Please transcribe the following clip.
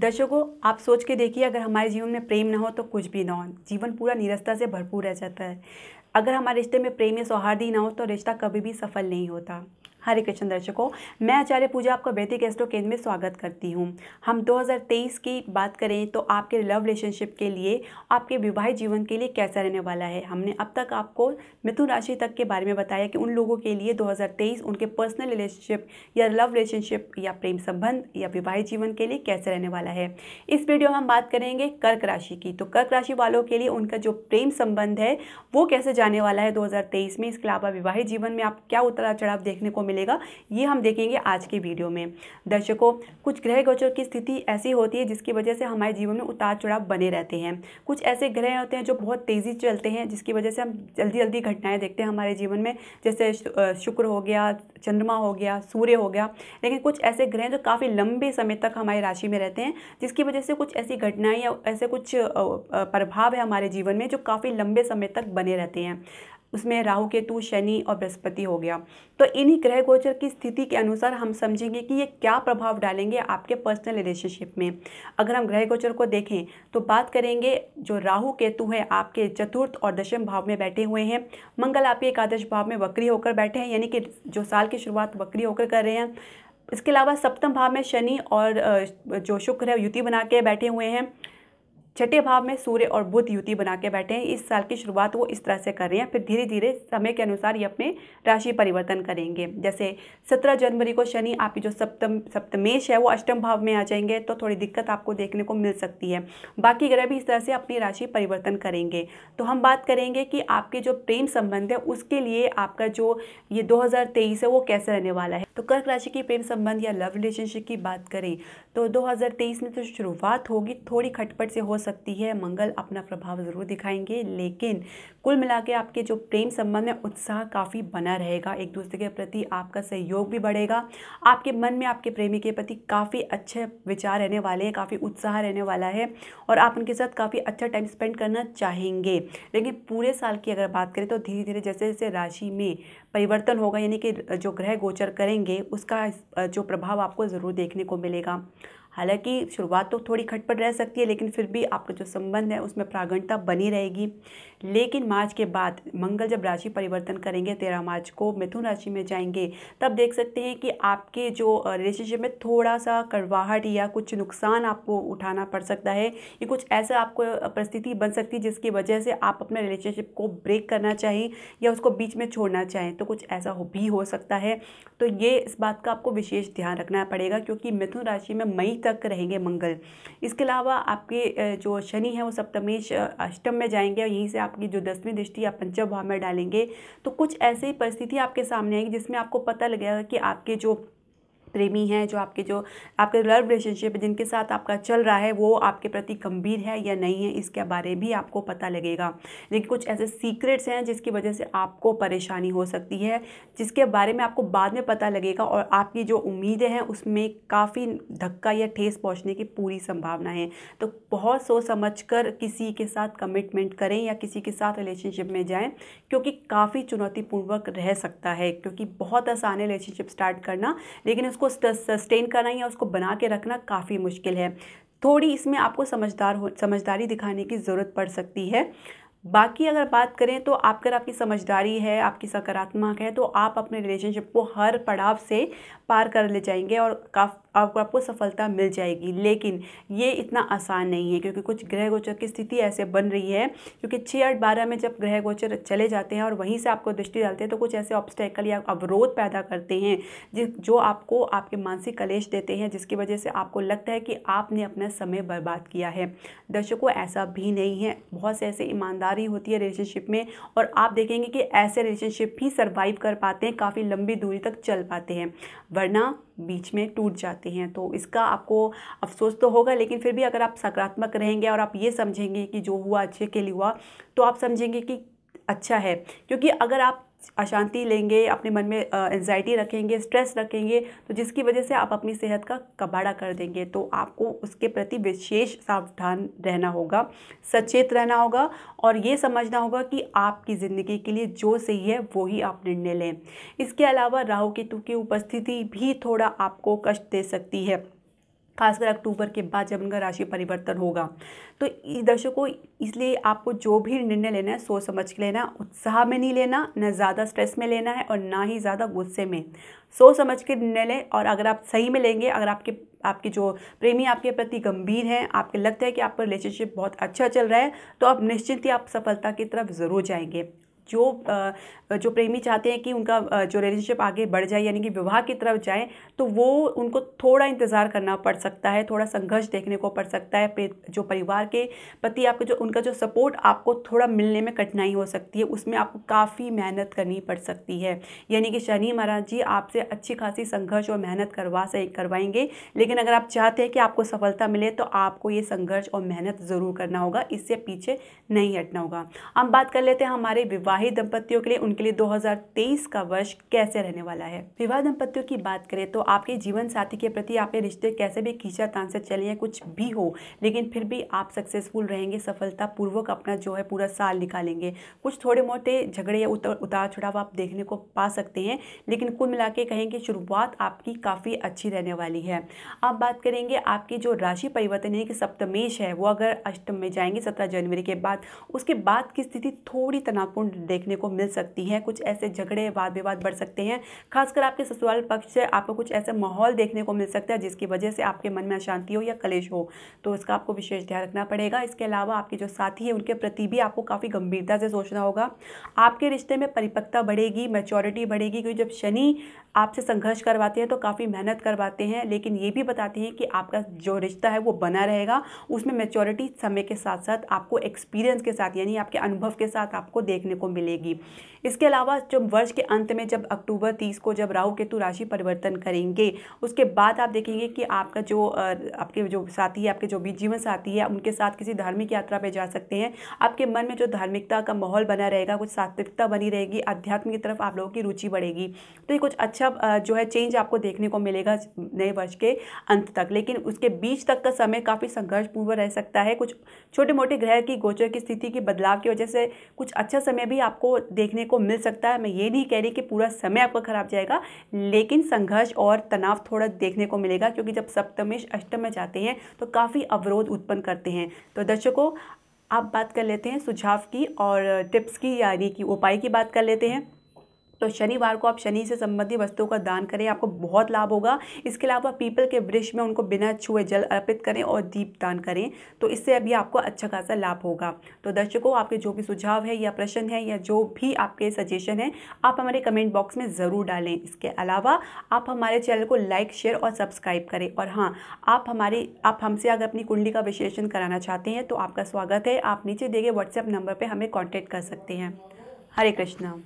दर्शकों आप सोच के देखिए अगर हमारे जीवन में प्रेम ना हो तो कुछ भी ना हो जीवन पूरा निरस्ता से भरपूर रह जाता है अगर हमारे रिश्ते में प्रेम या सौहार्द ही ना हो तो रिश्ता कभी भी सफल नहीं होता हरे कृष्ण दर्शकों मैं आचार्य पूजा आपका वैदिक एस्ट्रो केंद्र में स्वागत करती हूँ हम 2023 की बात करें तो आपके लव रिलेशनशिप के लिए आपके विवाहित जीवन के लिए कैसा रहने वाला है हमने अब तक आपको मिथुन राशि तक के बारे में बताया कि उन लोगों के लिए 2023 उनके पर्सनल रिलेशनशिप या लव रिलेशनशिप या प्रेम संबंध या विवाहित जीवन के लिए कैसे रहने वाला है इस वीडियो में हम बात करेंगे कर्क राशि की तो कर्क राशि वालों के लिए उनका जो प्रेम संबंध है वो कैसे जाने वाला है दो में इसके अलावा विवाहित जीवन में आप क्या उतार चढ़ाव देखने को मिले मिलेगा ये हम देखेंगे आज के वीडियो में दर्शकों कुछ ग्रह गोचर की स्थिति ऐसी होती है जिसकी वजह से हमारे जीवन में उतार चढ़ाव बने रहते हैं कुछ ऐसे ग्रह होते हैं जो बहुत तेज़ी चलते हैं जिसकी वजह से हम जल्दी जल्दी घटनाएँ देखते हैं हमारे जीवन में जैसे शुक्र हो गया चंद्रमा हो गया सूर्य हो गया लेकिन कुछ ऐसे ग्रह जो काफ़ी लंबे समय तक हमारी राशि में रहते हैं जिसकी वजह से कुछ ऐसी घटनाएँ या ऐसे कुछ प्रभाव है हमारे जीवन में जो काफ़ी लंबे समय तक बने रहते हैं उसमें राहु केतु शनि और बृहस्पति हो गया तो इन्हीं ग्रह गोचर की स्थिति के अनुसार हम समझेंगे कि ये क्या प्रभाव डालेंगे आपके पर्सनल रिलेशनशिप में अगर हम ग्रह गोचर को देखें तो बात करेंगे जो राहु केतु है आपके चतुर्थ और दशम भाव में बैठे हुए हैं मंगल आपके एकादश भाव में वक्री होकर बैठे हैं यानी कि जो साल की शुरुआत वक्री होकर कर रहे हैं इसके अलावा सप्तम भाव में शनि और जो शुक्र है युति बना के बैठे हुए हैं छठे भाव में सूर्य और बुध युति बना के बैठे हैं इस साल की शुरुआत वो इस तरह से कर रहे हैं फिर धीरे धीरे समय के अनुसार ये अपने राशि परिवर्तन करेंगे जैसे सत्रह जनवरी को शनि आपकी जो सप्तम सप्तमेश है वो अष्टम भाव में आ जाएंगे तो थोड़ी दिक्कत आपको देखने को मिल सकती है बाकी ग्रह भी इस तरह से अपनी राशि परिवर्तन करेंगे तो हम बात करेंगे कि आपके जो प्रेम संबंध है उसके लिए आपका जो ये दो है वो कैसे रहने वाला है तो कर्क राशि की प्रेम संबंध या लव रिलेशनशिप की बात करें तो दो में तो शुरुआत होगी थोड़ी खटपट से हो सकती सकती है मंगल अपना प्रभाव ज़रूर दिखाएंगे लेकिन कुल मिला के आपके जो प्रेम संबंध में उत्साह काफ़ी बना रहेगा एक दूसरे के प्रति आपका सहयोग भी बढ़ेगा आपके मन में आपके प्रेमी के प्रति काफ़ी अच्छे विचार रहने वाले हैं काफ़ी उत्साह रहने वाला है और आप उनके साथ काफ़ी अच्छा टाइम स्पेंड करना चाहेंगे लेकिन पूरे साल की अगर बात करें तो धीरे धीरे जैसे जैसे राशि में परिवर्तन होगा यानी कि जो ग्रह गोचर करेंगे उसका जो प्रभाव आपको ज़रूर देखने को मिलेगा हालांकि शुरुआत तो थोड़ी खटपट रह सकती है लेकिन फिर भी आपका जो संबंध है उसमें प्रागणता बनी रहेगी लेकिन मार्च के बाद मंगल जब राशि परिवर्तन करेंगे तेरह मार्च को मिथुन राशि में जाएंगे तब देख सकते हैं कि आपके जो रिलेशनशिप में थोड़ा सा करवाहट या कुछ नुकसान आपको उठाना पड़ सकता है ये कुछ ऐसा आपको परिस्थिति बन सकती है जिसकी वजह से आप अपने रिलेशनशिप को ब्रेक करना चाहें या उसको बीच में छोड़ना चाहें तो कुछ ऐसा हो भी हो सकता है तो ये इस बात का आपको विशेष ध्यान रखना पड़ेगा क्योंकि मिथुन राशि में मई तक तक रहेंगे मंगल इसके अलावा आपके जो शनि है वो सप्तमेश अष्टम में जाएंगे और यहीं से आपकी जो दसवीं दृष्टि आप पंचम भाव में डालेंगे तो कुछ ऐसी परिस्थितियाँ आपके सामने आएंगी जिसमें आपको पता लगेगा कि आपके जो प्रेमी हैं जो आपके जो आपके लव रिलेशनशिप जिनके साथ आपका चल रहा है वो आपके प्रति गंभीर है या नहीं है इसके बारे भी आपको पता लगेगा लेकिन कुछ ऐसे सीक्रेट्स हैं जिसकी वजह से आपको परेशानी हो सकती है जिसके बारे में आपको बाद में पता लगेगा और आपकी जो उम्मीदें हैं उसमें काफ़ी धक्का या ठेस पहुँचने की पूरी संभावना है तो बहुत सोच समझ कर किसी के साथ कमिटमेंट करें या किसी के साथ रिलेशनशिप में जाएँ क्योंकि काफ़ी चुनौतीपूर्वक रह सकता है क्योंकि बहुत आसान है रिलेशनशिप स्टार्ट करना लेकिन उसको सस्टेन करना या उसको बना के रखना काफ़ी मुश्किल है थोड़ी इसमें आपको समझदार हो समझदारी दिखाने की ज़रूरत पड़ सकती है बाकी अगर बात करें तो आप अगर आपकी समझदारी है आपकी सकारात्मक है तो आप अपने रिलेशनशिप को हर पड़ाव से पार कर ले जाएंगे और काफ़ आपको आपको सफलता मिल जाएगी लेकिन ये इतना आसान नहीं है क्योंकि कुछ ग्रह गोचर की स्थिति ऐसे बन रही है क्योंकि छः आठ बारह में जब ग्रह गोचर चले जाते हैं और वहीं से आपको दृष्टि डालते हैं तो कुछ ऐसे ऑब्स्टेकल या अवरोध पैदा करते हैं जिस जो आपको आपके मानसिक कलेश देते हैं जिसकी वजह से आपको लगता है कि आपने अपना समय बर्बाद किया है दर्शकों ऐसा भी नहीं है बहुत से ऐसे ईमानदारी होती है रिलेशनशिप में और आप देखेंगे कि ऐसे रिलेशनशिप भी सर्वाइव कर पाते हैं काफ़ी लंबी दूरी तक चल पाते हैं वरना बीच में टूट जाते हैं तो इसका आपको अफसोस तो होगा लेकिन फिर भी अगर आप सकारात्मक रहेंगे और आप ये समझेंगे कि जो हुआ अच्छे के लिए हुआ तो आप समझेंगे कि अच्छा है क्योंकि अगर आप अशांति लेंगे अपने मन में एनजाइटी रखेंगे स्ट्रेस रखेंगे तो जिसकी वजह से आप अपनी सेहत का कबाड़ा कर देंगे तो आपको उसके प्रति विशेष सावधान रहना होगा सचेत रहना होगा और ये समझना होगा कि आपकी ज़िंदगी के लिए जो सही है वो ही आप निर्णय लें इसके अलावा राहु केतु की उपस्थिति भी थोड़ा आपको कष्ट दे सकती है खासकर अक्टूबर के बाद जब उनका राशि परिवर्तन होगा तो दर्शकों इसलिए आपको जो भी निर्णय लेना है सोच समझ के लेना उत्साह में नहीं लेना न ज़्यादा स्ट्रेस में लेना है और ना ही ज़्यादा गुस्से में सोच समझ के निर्णय लें और अगर आप सही में लेंगे अगर आपके आपके जो प्रेमी आपके प्रति गंभीर हैं आपके लगता है कि आपका रिलेशनशिप बहुत अच्छा चल रहा है तो आप निश्चिंत ही आप सफलता की तरफ ज़रूर जाएंगे जो जो प्रेमी चाहते हैं कि उनका जो रिलेशनशिप आगे बढ़ जाए यानी कि विवाह की तरफ जाए तो वो उनको थोड़ा इंतज़ार करना पड़ सकता है थोड़ा संघर्ष देखने को पड़ सकता है जो परिवार के प्रति आपके जो उनका जो सपोर्ट आपको थोड़ा मिलने में कठिनाई हो सकती है उसमें आपको काफ़ी मेहनत करनी पड़ सकती है यानी कि शनि महाराज जी आपसे अच्छी खासी संघर्ष और मेहनत करवा से करवाएंगे लेकिन अगर आप चाहते हैं कि आपको सफलता मिले तो आपको ये संघर्ष और मेहनत ज़रूर करना होगा इससे पीछे नहीं हटना होगा हम बात कर लेते हैं हमारे विवाह विवाहित दंपतियों के लिए उनके लिए 2023 का वर्ष कैसे रहने वाला है विवाह दंपतियों की बात करें तो आपके जीवन साथी के प्रति आपके रिश्ते कैसे भी खींचा तान से चलिए कुछ भी हो लेकिन फिर भी आप सक्सेसफुल रहेंगे सफलतापूर्वक अपना जो है पूरा साल निकालेंगे कुछ थोड़े मोटे झगड़े या उतार चढ़ाव आप देखने को पा सकते हैं लेकिन कुल मिला के कहेंगे शुरुआत आपकी काफ़ी अच्छी रहने वाली है आप बात करेंगे आपकी जो राशि परिवर्तन यानी कि सप्तमेश है वो अगर अष्टम में जाएंगे सत्रह जनवरी के बाद उसके बाद की स्थिति थोड़ी तनावपूर्ण देखने को मिल सकती हैं कुछ ऐसे झगड़े वाद विवाद बढ़ सकते हैं खासकर आपके ससुराल पक्ष से आपको कुछ ऐसा माहौल देखने को मिल सकता है जिसकी वजह से आपके मन में अशांति हो या कलेश हो तो इसका आपको विशेष ध्यान रखना पड़ेगा इसके अलावा आपके जो साथी है उनके प्रति भी आपको काफ़ी गंभीरता से सोचना होगा आपके रिश्ते में परिपक्वता बढ़ेगी मेच्योरिटी बढ़ेगी क्योंकि जब शनि आपसे संघर्ष करवाते हैं तो काफ़ी मेहनत करवाते हैं लेकिन ये भी बताते हैं कि आपका जो रिश्ता है वो बना रहेगा उसमें मेच्योरिटी समय के साथ साथ आपको एक्सपीरियंस के साथ यानी आपके अनुभव के साथ आपको देखने को मिलेगी इसके अलावा जब वर्ष के अंत में जब अक्टूबर तीस को जब राहु केतु राशि परिवर्तन करेंगे उसके बाद आप देखेंगे कि आपका जो आपके जो साथी है आपके जो भी जीवन साथी है उनके साथ किसी धार्मिक यात्रा पर जा सकते हैं आपके मन में जो धार्मिकता का माहौल बना रहेगा कुछ सात्विकता बनी रहेगी अध्यात्म की तरफ आप लोगों की रुचि बढ़ेगी तो ये कुछ अच्छा जो है चेंज आपको देखने को मिलेगा नए वर्ष के अंत तक लेकिन उसके बीच तक का समय काफ़ी संघर्षपूर्ण रह सकता है कुछ छोटे मोटे ग्रह की गोचर की स्थिति के बदलाव की वजह से कुछ अच्छा समय भी आपको देखने को मिल सकता है मैं ये नहीं कह रही कि पूरा समय आपका खराब जाएगा लेकिन संघर्ष और तनाव थोड़ा देखने को मिलेगा क्योंकि जब सप्तमेश अष्टम में जाते हैं तो काफ़ी अवरोध उत्पन्न करते हैं तो दर्शकों आप बात कर लेते हैं सुझाव की और टिप्स की यानी कि उपाय की बात कर लेते हैं तो शनिवार को आप शनि से संबंधित वस्तुओं का दान करें आपको बहुत लाभ होगा इसके अलावा पीपल के वृक्ष में उनको बिना छुए जल अर्पित करें और दीप दान करें तो इससे अभी आपको अच्छा खासा लाभ होगा तो दर्शकों आपके जो भी सुझाव है या प्रश्न है या जो भी आपके सजेशन है आप हमारे कमेंट बॉक्स में ज़रूर डालें इसके अलावा आप हमारे चैनल को लाइक शेयर और सब्सक्राइब करें और हाँ आप हमारे आप हमसे अगर अपनी कुंडली का विश्लेषण कराना चाहते हैं तो आपका स्वागत है आप नीचे दिए गए व्हाट्सएप नंबर पर हमें कॉन्टैक्ट कर सकते हैं हरे कृष्णा